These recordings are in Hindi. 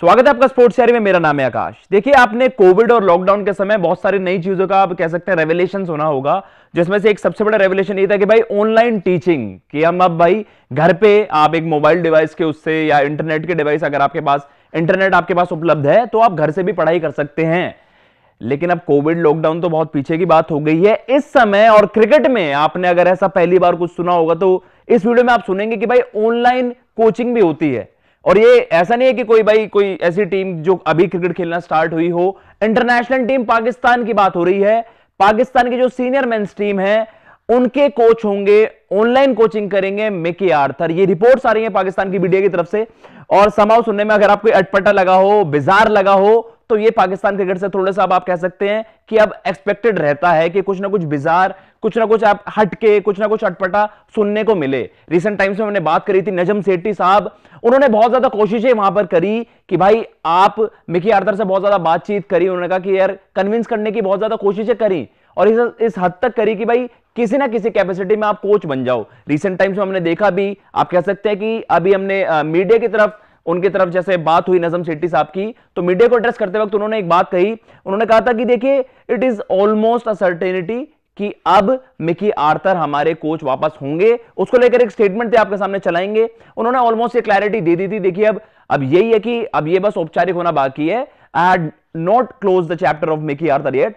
स्वागत है आपका स्पोर्ट्स शहर में मेरा नाम है आकाश देखिए आपने कोविड और लॉकडाउन के समय बहुत सारी नई चीजों का आप कह सकते हैं रेवलेशन होना होगा जिसमें से एक सबसे बड़ा रेवलेशन ये था कि भाई ऑनलाइन टीचिंग कि हम अब भाई घर पे आप एक मोबाइल डिवाइस के उससे या इंटरनेट के डिवाइस अगर आपके पास इंटरनेट आपके पास उपलब्ध है तो आप घर से भी पढ़ाई कर सकते हैं लेकिन अब कोविड लॉकडाउन तो बहुत पीछे की बात हो गई है इस समय और क्रिकेट में आपने अगर ऐसा पहली बार कुछ सुना होगा तो इस वीडियो में आप सुनेंगे कि भाई ऑनलाइन कोचिंग भी होती है और ये ऐसा नहीं है कि कोई भाई कोई ऐसी टीम जो अभी क्रिकेट खेलना स्टार्ट हुई हो इंटरनेशनल टीम पाकिस्तान की बात हो रही है पाकिस्तान की जो सीनियर मेंस टीम है उनके कोच होंगे ऑनलाइन कोचिंग करेंगे मिकी आर्थर ये रिपोर्ट्स आ रही है पाकिस्तान की मीडिया की तरफ से और समाव सुनने में अगर आपको अटपटा लगा हो बिजार लगा हो तो ये पाकिस्तान क्रिकेट से थोड़ा सा अब आप कह सकते हैं कि अब एक्सपेक्टेड रहता है कि कुछ ना कुछ बिजार कुछ ना कुछ आप हटके कुछ ना कुछ अटपटा सुनने को मिले रिसेंट टाइम्स में हमने बात करी थी नजम सेट्टी साहब उन्होंने बहुत ज्यादा कोशिशें वहां पर करी कि भाई आप मिकी आर्थर से बहुत ज्यादा बातचीत करी उन्होंने कहा कि यार कन्विंस करने की बहुत ज्यादा कोशिशें करी और इस इस हद तक करी कि भाई किसी ना किसी कैपेसिटी में आप कोच बन जाओ रिसेंट टाइम्स में हमने देखा भी आप कह सकते हैं कि अभी हमने मीडिया की तरफ उनकी तरफ जैसे बात हुई नजम सेट्टी साहब की तो मीडिया को एड्रेस करते वक्त उन्होंने एक बात कही उन्होंने कहा था कि देखिए इट इज ऑलमोस्ट अटर्निटी कि अब मिकी आर्थर हमारे कोच वापस होंगे उसको लेकर एक स्टेटमेंट थे आपके सामने चलाएंगे उन्होंने ऑलमोस्ट ये क्लैरिटी दे दी थी देखिए अब अब यही है कि अब ये बस औपचारिक होना बाकी है I had not close the chapter of Mickey Arthur yet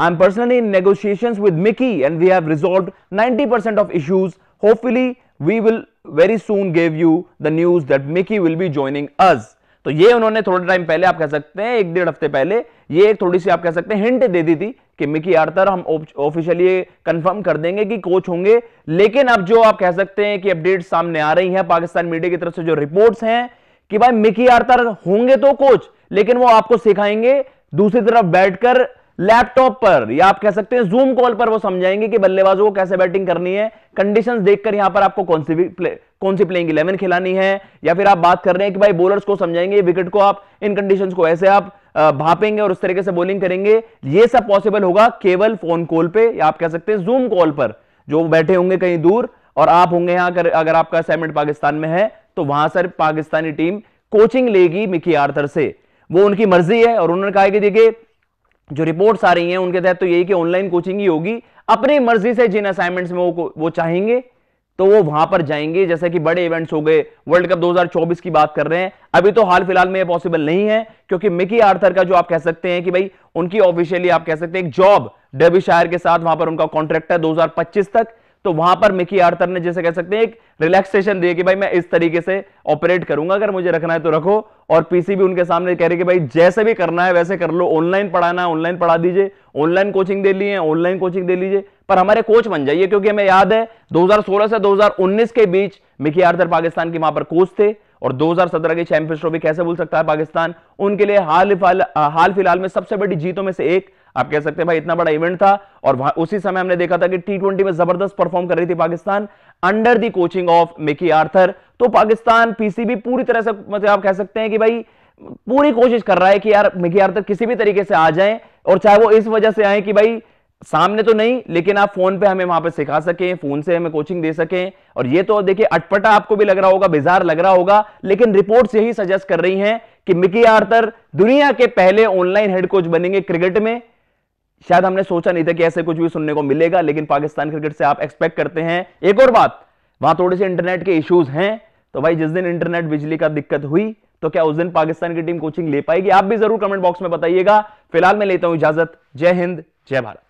I am personally in negotiation with Mickey and we have resolve 90% of issues hopefully we will very soon gave you the news that Mickey will be joining us. तो ये उन्होंने थोड़े टाइम पहले आप कह सकते हैं एक डेढ़ हफ्ते पहले ये एक थोड़ी सी आप कह सकते हैं हिंट दे दी थी कि मिकी आर्थर हम ऑफिशियली कंफर्म कर देंगे कि कोच होंगे लेकिन अब जो आप कह सकते हैं कि अपडेट सामने आ रही हैं पाकिस्तान मीडिया की तरफ से जो रिपोर्ट्स हैं कि भाई मिकी आर्थर होंगे तो कोच लेकिन वो आपको सिखाएंगे दूसरी तरफ बैठकर लैपटॉप पर या आप कह सकते हैं जूम कॉल पर वो समझाएंगे कि बल्लेबाजों को कैसे बैटिंग करनी है कंडीशंस देखकर यहां पर आपको कौन सी प्ले कौन सी प्लेइंग इलेवन खिलानी है या फिर आप बात कर रहे हैं कि भाई बोलर्स को समझाएंगे विकेट को आप इन कंडीशंस को ऐसे आप भापेंगे और उस तरीके से बॉलिंग करेंगे ये सब पॉसिबल होगा केवल फोन कॉल पे या आप कह सकते हैं जूम कॉल पर जो बैठे होंगे कहीं दूर और आप होंगे यहां अगर अगर आपका असाइनमेंट पाकिस्तान में है तो वहां सर पाकिस्तानी टीम कोचिंग लेगी मिकी आर्थर से वो उनकी मर्जी है और उन्होंने कहा कि देखिए जो रिपोर्ट्स आ रही हैं उनके तहत तो यही कि ऑनलाइन कोचिंग ही होगी अपनी मर्जी से जिन असाइनमेंट्स में वो वो चाहेंगे तो वो वहां पर जाएंगे जैसे कि बड़े इवेंट्स हो गए वर्ल्ड कप 2024 की बात कर रहे हैं अभी तो हाल फिलहाल में ये पॉसिबल नहीं है क्योंकि मिकी आर्थर का जो आप कह सकते हैं कि भाई उनकी ऑफिशियली आप कह सकते हैं एक जॉब डेबी शायर के साथ वहां पर उनका कॉन्ट्रैक्ट है 2025 तक तो वहां पर मिकी आर्थर ने जैसे कह सकते हैं एक रिलैक्सेशन दिए कि भाई मैं इस तरीके से ऑपरेट करूंगा अगर मुझे रखना है तो रखो और पीसी भी उनके सामने कह रहे कि भाई जैसे भी करना है वैसे कर लो ऑनलाइन पढ़ाना है ऑनलाइन पढ़ा दीजिए ऑनलाइन कोचिंग दे लिए ऑनलाइन कोचिंग दे लीजिए पर हमारे कोच बन जाइए क्योंकि हमें याद है दो से दो के बीच मिकी आर्थर पाकिस्तान की वहां पर कोच थे और 2017 के चैंपियंस ट्रॉफी कैसे बोल सकता है पाकिस्तान उनके लिए हाल फिलहाल में सबसे बड़ी जीतों में से एक आप कह सकते हैं भाई इतना बड़ा इवेंट था और उसी समय हमने देखा था कि टी में जबरदस्त परफॉर्म कर रही थी Pakistan under the coaching of Mickey Arthur तो पाकिस्तान पीसीबी पूरी तरह से मतलब आप कह सकते हैं कि भाई पूरी कोशिश कर रहा है कि यार मिकी आर्थर किसी भी तरीके से आ जाए और चाहे वो इस वजह से आए कि भाई सामने तो नहीं लेकिन आप फोन पे हमें वहां पे सिखा सकें फोन से हमें कोचिंग दे सकें और ये तो देखिए अटपटा आपको भी लग रहा होगा बेजार लग रहा होगा लेकिन रिपोर्ट्स यही सजेस्ट कर रही हैं कि मिकी आर्थर दुनिया के पहले ऑनलाइन हेड कोच बनेंगे क्रिकेट में शायद हमने सोचा नहीं था कि ऐसे कुछ भी सुनने को मिलेगा लेकिन पाकिस्तान क्रिकेट से आप एक्सपेक्ट करते हैं एक और बात वहां थोड़े से इंटरनेट के इश्यूज हैं तो भाई जिस दिन इंटरनेट बिजली का दिक्कत हुई तो क्या उस दिन पाकिस्तान की टीम कोचिंग ले पाएगी आप भी जरूर कमेंट बॉक्स में बताइएगा फिलहाल मैं लेता हूं इजाजत जय हिंद जय भारत